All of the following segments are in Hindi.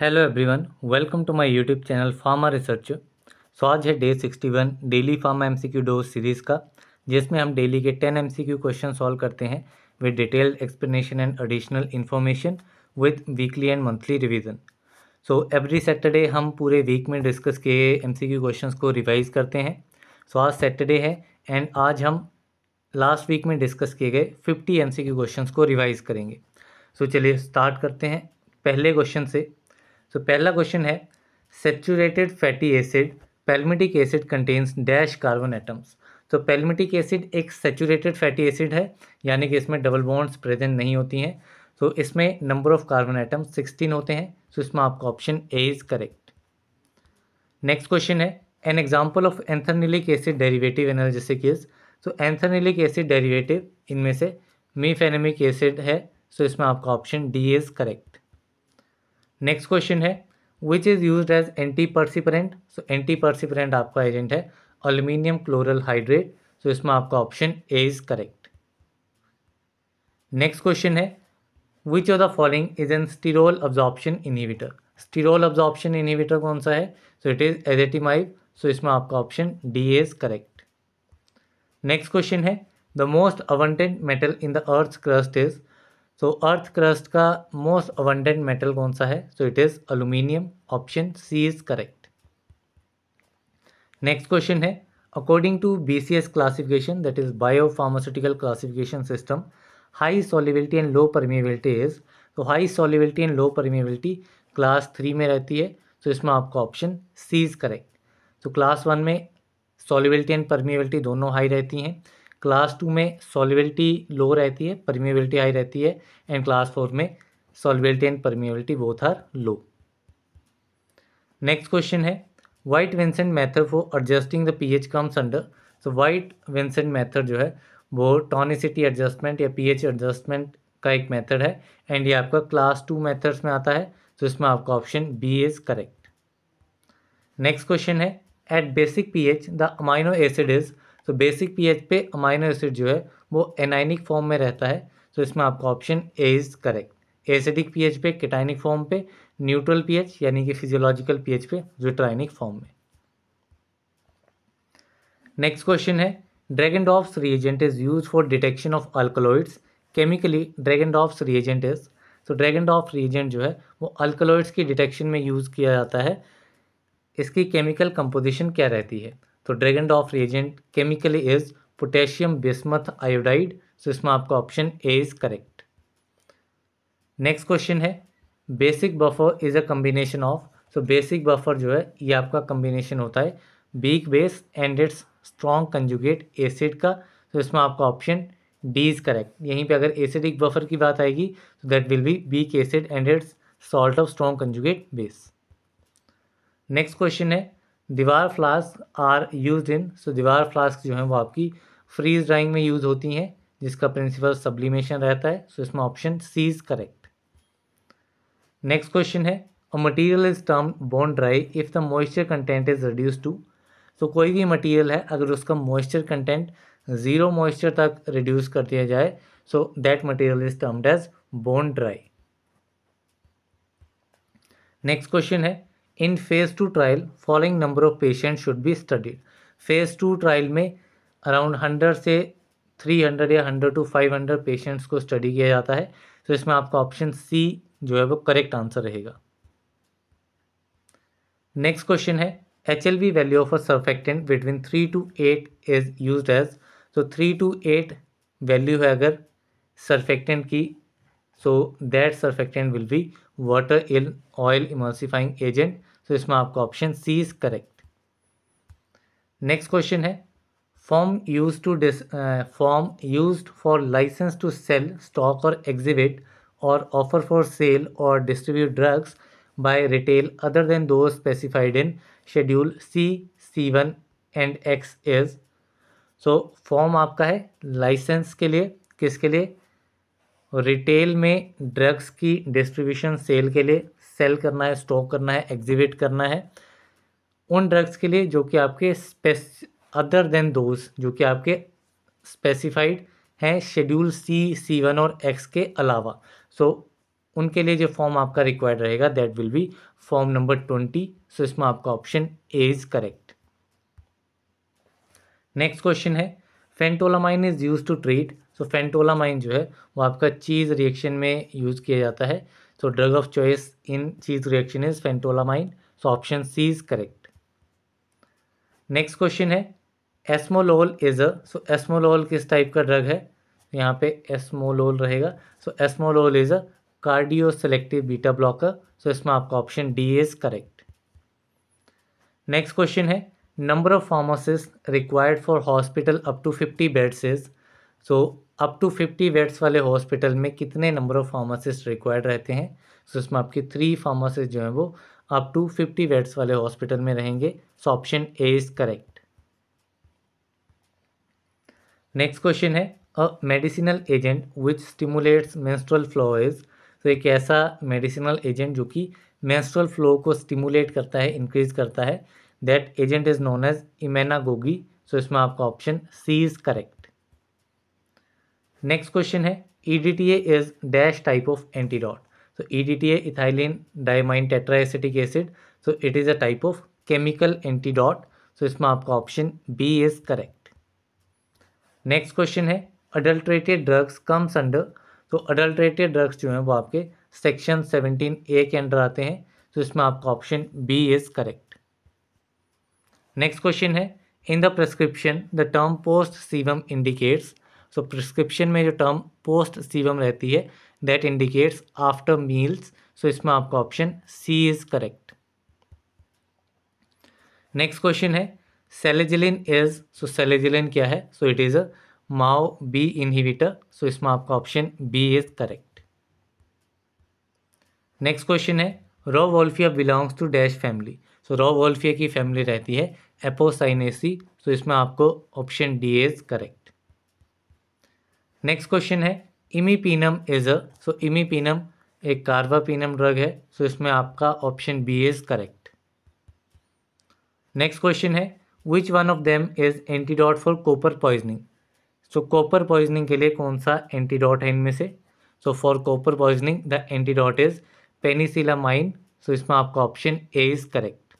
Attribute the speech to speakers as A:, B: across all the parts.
A: Hello everyone welcome to my YouTube channel pharma research so आज है day sixty one daily pharma MCQ dose series का जिसमें हम डेली के टेन एमसीक्यू क्वेश्चन सॉल्व करते हैं with detailed explanation and additional information with weekly and monthly revision so every Saturday हम पूरे वीक में डिस्कस किए एम सी क्वेश्चन को रिवाइज करते हैं सो so, आज सैटरडे है एंड आज हम लास्ट वीक में डिस्कस किए गए फिफ्टी एम सी क्वेश्चन को रिवाइज करेंगे सो so, चलिए स्टार्ट करते हैं पहले क्वेश्चन से सो पहला क्वेश्चन है saturated fatty acid palmitic acid contains dash carbon atoms तो पेलमेटिक एसिड एक सेचूरेटेड फैटी एसिड है यानी कि इसमें डबल बॉन्ड्स प्रेजेंट नहीं होती हैं तो इसमें number of carbon atoms sixteen होते हैं सो इसमें आपका option A is correct next question है an example of anthranilic acid derivative analgesic is तो एंथरनिलिक एसिड डेरिवेटिव इनमें से मीफेनमिक एसिड है सो so इसमें आपका option D is correct next question है which is use as antiperspirant so antiperspirant आपका एजेंट है अल्यूमिनियम क्लोरल हाइड्रेट सो इसमें आपका option A is correct next question है which of the following is an sterol absorption inhibitor sterol absorption inhibitor कौन सा है सो इट इज़ एजेटिमाइव सो इसमें आपका option D is correct next question है द मोस्ट अवंटेड metal in the earth crust is so earth crust का मोस्ट अवंडेंट मेटल कौन सा है so it is aluminium option C is correct next question है according to B C S classification that is biopharmaceutical classification system high solubility and low permeability is तो high solubility and low permeability class three में रहती है तो so इसमें आपका ऑप्शन सी इज़ करेक्ट तो क्लास वन में सॉलिबिलिटी एंड परमिबिलिटी दोनों हाई रहती हैं क्लास टू में सॉलिबिलिटी लो रहती है परमिबिलिटी हाई रहती है एंड क्लास फोर में solubility and permeability both are low next question है White Vincent method for adjusting the pH comes under so White Vincent method जो है वो टॉनिसिटी एडजस्टमेंट या पीएच एडजस्टमेंट का एक मेथड है एंड ये आपका क्लास टू मेथड्स में आता है तो इसमें आपका option B is correct next question है at basic pH the amino acid is तो बेसिक पीएच पे अमाइनो एसिड जो है वो एनाइनिक फॉर्म में रहता है तो इसमें आपका option A is correct acidic P पे किटाइनिक फॉर्म पे न्यूट्रल पी यानी कि फिजियोलॉजिकल पी पे जो फॉर्म में नेक्स्ट क्वेश्चन है dragon drops reagent is use for detection of alkaloids chemically dragon drops reagent is तो ड्रैगन ड्रॉप रिएजेंट जो है वो अल्कोलोइड्स की डिटेक्शन में यूज़ किया जाता है इसकी केमिकल कंपोजिशन क्या रहती है तो dragon drop reagent chemically is potassium bismuth iodide so इसमें आपका option A is correct next question है basic buffer is a combination of so basic buffer जो है ये आपका कम्बिनेशन होता है weak base and it's strong conjugate acid का तो इसमें आपका ऑप्शन डी इज करेक्ट यहीं पे अगर एसिडिक बफर की बात आएगी तो that will be weak acid and it's salt of strong conjugate base next question है Dewar flask are use in so Dewar flask जो है वो आपकी फ्रीज ड्राइंग में यूज़ होती हैं जिसका प्रिंसिपल सब्लिमेशन रहता है सो so इसमें option C is correct next question है a material is term bone dry if the moisture content is reduce to so कोई भी मटीरियल है अगर उसका मॉइस्चर कंटेंट ज़ीरो मॉइस्चर तक रिड्यूस कर दिया जाए so that material is termed as bone dry next question है in phase two trial following number of patient should be studied phase two trial में अराउंड हंड्रेड से थ्री हंड्रेड या hundred to five hundred patients को स्टडी किया जाता है तो इसमें आपका ऑप्शन सी जो है वो करेक्ट आंसर रहेगा नेक्स्ट क्वेश्चन है H L B value of a surfactant between three to eight is use as तो थ्री टू एट वैल्यू है अगर सर्फेक्टेंट की so that surfactant will be water in oil emulsifying agent तो इसमें आपका option C is correct next question है form use to this form use for license to sell stock or exhibit or offer for cell और distribute drugs by retail other than those specified in schedule C C one and X is so form आपका है लाइसेंस के लिए किसके लिए रिटेल में ड्रग्स की डिस्ट्रीब्यूशन सेल के लिए सेल करना है स्टॉक करना है एग्जिबिट करना है उन ड्रग्स के लिए जो कि आपके स्पेस अदर देन दोज जो कि आपके स्पेसिफाइड हैं शेड्यूल सी सी वन और एक्स के अलावा सो so, उनके लिए जो फॉर्म आपका रिक्वायर्ड रहेगा that will be form number twenty so इसमें आपका option A is correct next question है phentolamine is use to treat so phentolamine जो है वो आपका चीज़ रिएक्शन में यूज़ किया जाता है so drug of choice in cheese reaction is phentolamine so option C is correct next question है esmolol is a so esmolol किस टाइप का ड्रग है यहाँ पे एस्मोलोल रहेगा so esmolol is a cardio selective beta blocker so इसमें आपका option D is correct next question है number of pharmacist required for hospital up to 50 beds is so up to fifty beds वाले हॉस्पिटल में कितने नंबर ऑफ़ फार्मासिस्ट रिक्वायर्ड रहते हैं सो so, इसमें आपके थ्री फार्मासिस्ट जो हैं वो अप टू फिफ्टी बेड्स वाले हॉस्पिटल में रहेंगे so option A is correct next question है a medicinal agent which stimulates menstrual flow is तो एक ऐसा मेडिसिनल एजेंट जो कि मेंस्ट्रुअल फ्लो को स्टिमुलेट करता है इंक्रीज करता है that agent is known as emmenagogue so इसमें आपका option C is correct next question है E D T A is dash type of antidote so E D T A ethylene diamine tetraacetic acid so it is a type of chemical antidote so इसमें आपका option B is correct next question है अडल्ट्रेटेड ड्रग्स कम्स अंडर तो अडल्ट्रेटेड ड्रग्स जो हैं वो आपके सेक्शन सेवनटीन ए के अंडर आते हैं तो इसमें आपका option B is correct next question है in the prescription the term post cibum indicates so prescription में जो टर्म पोस्ट सीवम रहती है that indicates after meals so इसमें आपका option C is correct next question है सेलेजिलिन इज सो सेलेजिलिन क्या है so it is a MAO B inhibitor so इसमें आपका option B is correct next question है rauwolfia belongs to dash family so rauwolfia की फैमिली रहती है एपोसाइनेसी सो इसमें आपको option D is correct next question है इमीपीनम इज अ सो इमीपीनम एक कार्बापीनम ड्रग है सो so इसमें आपका option B is correct next question है which one of them is antidote for copper poisoning so copper poisoning के लिए कौन सा एंटीडॉट है इनमें से so for copper poisoning the antidote is penicillamine so इसमें आपका option A is correct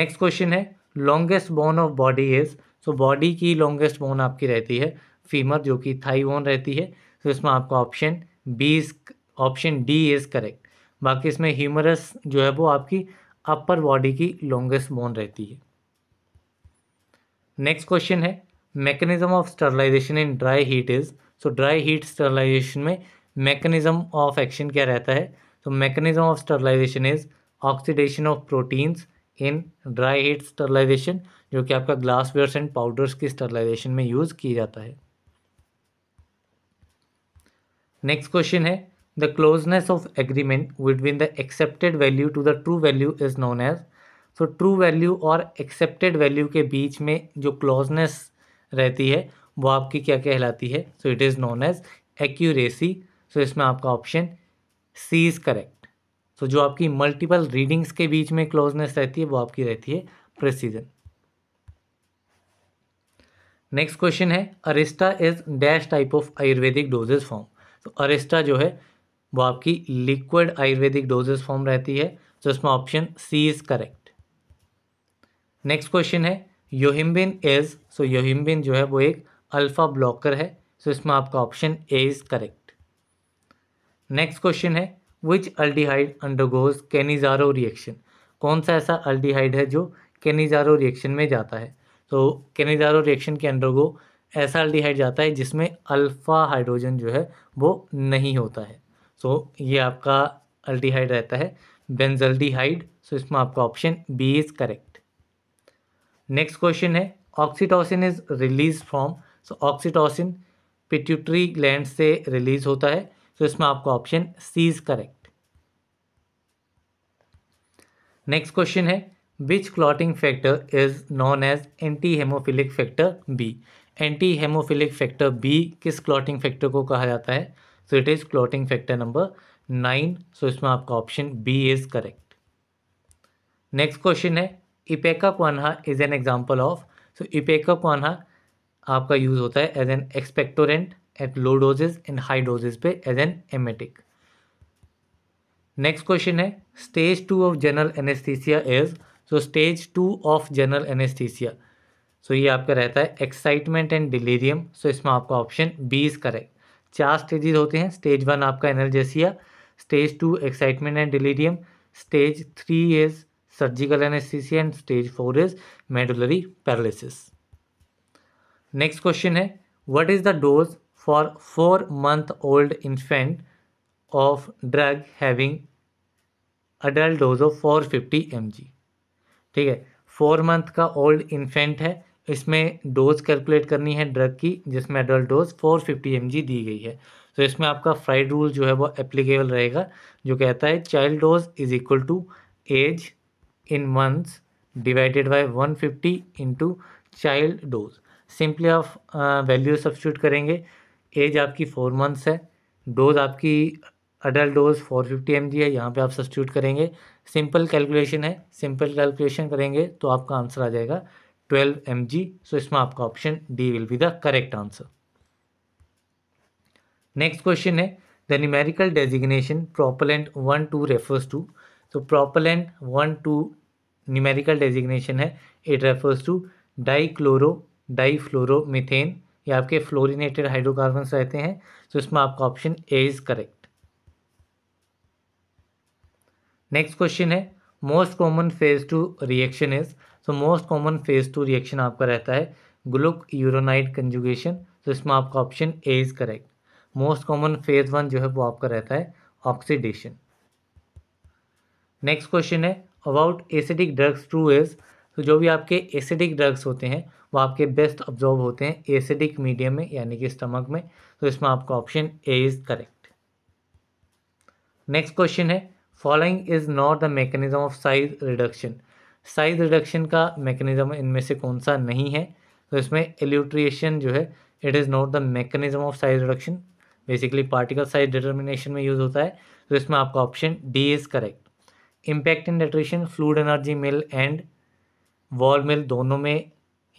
A: next question है longest bone of body is so body की लॉन्गेस्ट बोन आपकी रहती है फीमर जो कि थाईवोन रहती है तो इसमें आपका option B option D is correct बाकी इसमें ह्यूमरस जो है वो आपकी अपर बॉडी की लॉन्गेस्ट बोन रहती है नेक्स्ट क्वेश्चन है mechanism of sterilization in dry heat is so dry heat sterilization में मैकेनिज्म ऑफ एक्शन क्या रहता है तो mechanism of sterilization is oxidation of proteins in dry heat sterilization जो कि आपका ग्लासवेयर्स एंड पाउडर्स की स्टरलाइजेशन में यूज़ किया जाता है नेक्स्ट क्वेश्चन है the closeness of agreement between the accepted value to the true value is known as so true value और एक्सेप्टेड वैल्यू के बीच में जो क्लोजनेस रहती है वो आपकी क्या कहलाती है so it is known as accuracy so इसमें आपका option C is correct so जो आपकी मल्टीपल रीडिंग्स के बीच में क्लोजनेस रहती है वो आपकी रहती है प्रेसीजन नेक्स्ट क्वेश्चन है arishta is dash type of Ayurvedic dosage form तो अरेस्टा जो है वो आपकी लिक्विड आयुर्वेदिक डोजेस फॉर्म रहती है तो इसमें option C is correct next question है योहिम्बिन इज सो योहिम्बिन जो है वो एक अल्फ़ा ब्लॉकर है सो इसमें आपका option A is correct next question है which aldehyde undergoes Cannizzaro reaction कौन सा ऐसा अल्डिहाइड है जो कैनिजारो रिएक्शन में जाता है तो कैनिजारो रिएक्शन के अंडरगो ऐसा अल्टीहाइड जाता है जिसमें अल्फ़ा हाइड्रोजन जो है वो नहीं होता है सो so, ये आपका अल्टीहाइड रहता है बेंजल्डीहाइड सो so इसमें आपका option B is correct next question है oxytocin is release from so oxytocin pituitary gland से रिलीज होता है सो so इसमें आपका option C is correct next question है which clotting factor is known as anti haemophilic factor B anti haemophilic factor B किस क्लॉटिंग फैक्टर को कहा जाता है so it is clotting factor number nine so इसमें आपका option B is correct next question है ipecacuanha is an example of so ipecacuanha आपका यूज़ होता है as an expectorant at low doses and high doses पे as an emetic next question है stage two of general anaesthesia is so stage two of general anaesthesia so ये आपका रहता है एक्साइटमेंट एंड डिलीरियम सो इसमें आपका ऑप्शन बी इज़ करेक्ट चार स्टेजेस होते हैं स्टेज वन आपका analgesia stage two excitement and delirium stage three is surgical anaesthesia and stage four is medullary paralysis next question है what is the dose for four month old infant of drug having adult dose of four fifty M G ठीक है फोर मंथ का ओल्ड इन्फेंट है इसमें डोज कैलकुलेट करनी है ड्रग की जिसमें एडल्ट डोज 450 फिफ्टी दी गई है तो इसमें आपका फ्राइड रूल जो है वो एप्लीकेबल रहेगा जो कहता है child dose is equal to age in months divided by 150 fifty into child dose simply आप वैल्यू uh, सब्सिट्यूट करेंगे एज आपकी फोर मंथ्स है डोज आपकी adult dose four fifty M है यहाँ पे आप सब्सिट्यूट करेंगे सिंपल कैलकुलेशन है सिंपल कैलकुलेशन करेंगे तो आपका आंसर आ जाएगा ट्वेल्व एम सो इसमें आपका option D will be the correct answer next question है the numerical designation propellant one two refers to तो propellant one two numerical designation है it refers to fluoro methane ये आपके फ्लोरिनेटेड हाइड्रोकार्बन रहते हैं तो इसमें आपका option A is correct next question है most common phase two reaction is so most common phase two reaction आपका रहता है ग्लूक यूरोनाइट कंजुगेशन तो इसमें आपका option A is correct most common phase one जो है वो आपका रहता है ऑक्सीडेशन नेक्स्ट क्वेश्चन है about acidic drugs true is तो जो भी आपके एसिडिक ड्रग्स होते हैं वो आपके बेस्ट ऑब्जॉर्व होते हैं एसिडिक मीडियम में यानी कि स्टमक में तो इसमें आपका option A is correct next question है following is not the mechanism of size reduction size reduction का मैकेनिज्म इनमें से कौन सा नहीं है तो इसमें एल्यूट्रिएशन जो है it is not the mechanism of size reduction basically particle size determination में यूज़ होता है तो इसमें आपका option D is correct impact and attrition fluid energy mill and ball mill दोनों में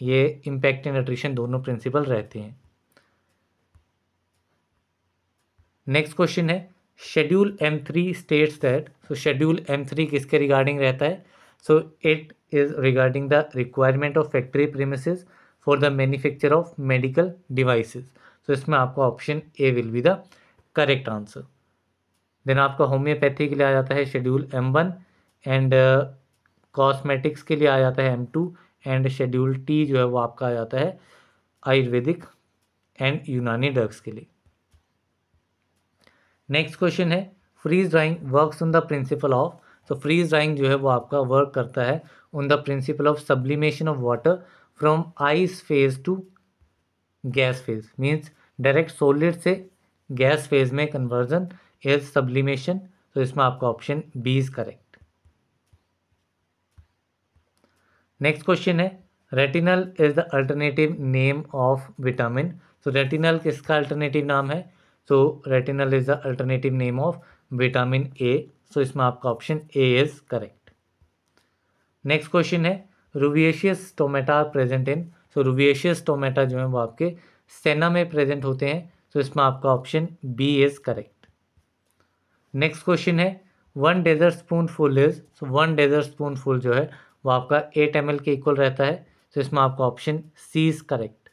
A: ये इम्पैक्ट इन न्यूट्रिशन दोनों प्रिंसिपल रहते हैं नेक्स्ट क्वेश्चन है schedule M three states that so schedule M three किसके रिगार्डिंग रहता है So it is regarding the requirement of factory premises for the manufacture of medical devices. So इसमें आपका option A will be the correct answer. Then आपका होम्योपैथी के लिए आ जाता है schedule M one and cosmetics के लिए आ जाता है M two and schedule T जो है वो आपका आ जाता है आयुर्वेदिक एंड यूनानी ड्रग्स के लिए नेक्स्ट क्वेश्चन है freeze drying works on the principle of so freeze drying जो है वो आपका वर्क करता है on the principle of sublimation of water from ice phase to gas phase means direct solid से गैस फेज में कन्वर्जन इज सब्लिमेशन तो इसमें आपका option B is correct next question है retinal is the alternative name of vitamin so retinal किसका अल्टरनेटिव नाम है सो retinal is the alternative name of vitamin A so इसमें आपका option A is correct next question है रूबिएशियस टोमेटा प्रेजेंट इन सो रूबिएशियस टोमेटा जो है वो आपके सेना में प्रेजेंट होते हैं सो इसमें आपका option B is correct next question है one dessert spoon full is so one dessert spoon full जो है वो आपका एट एम के इक्वल रहता है सो इसमें आपका option C is correct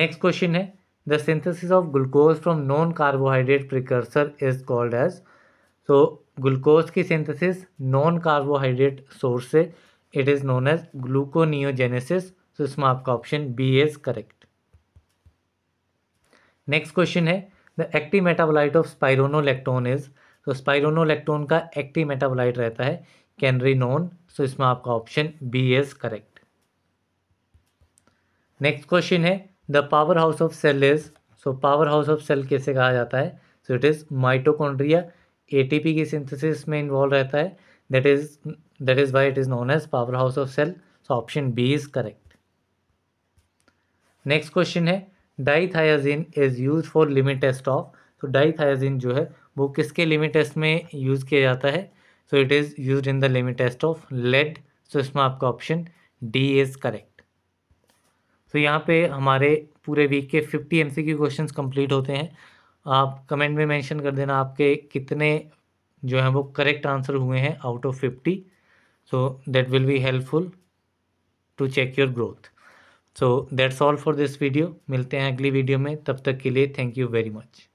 A: next question है the synthesis of glucose from non carbohydrate precursor is called as तो ग्लूकोज की सिंथेसिस नॉन कार्बोहाइड्रेट सोर्स से it is known as gluconeogenesis तो इसमें आपका option B is correct next question है the active metabolite of Aldactone is तो स्पायरोनोलेक्टोन का एक्टिव मेटाबोलाइट रहता है कैनरी नोन सो इसमें आपका option B is correct next question है the powerhouse of cell is so powerhouse of cell कैसे कहा जाता है so it is mitochondria ATP की सिंथेसिस में इन्वॉल्व रहता है that is that is why it is known as powerhouse of cell so option B is correct next question है dithizone is use for limit test of तो डाइथायाजिन जो है वो किसके लिमिट टेस्ट में यूज़ किया जाता है so it is use in the limit test of lead so इसमें आपका option D is correct so यहाँ पे हमारे पूरे वीक के fifty M C question complete होते हैं आप कमेंट में मेंशन कर देना आपके कितने जो हैं वो करेक्ट आंसर हुए हैं out of fifty so that will be helpful to check your growth so that's all for this video मिलते हैं अगली वीडियो में तब तक के लिए थैंक यू वेरी मच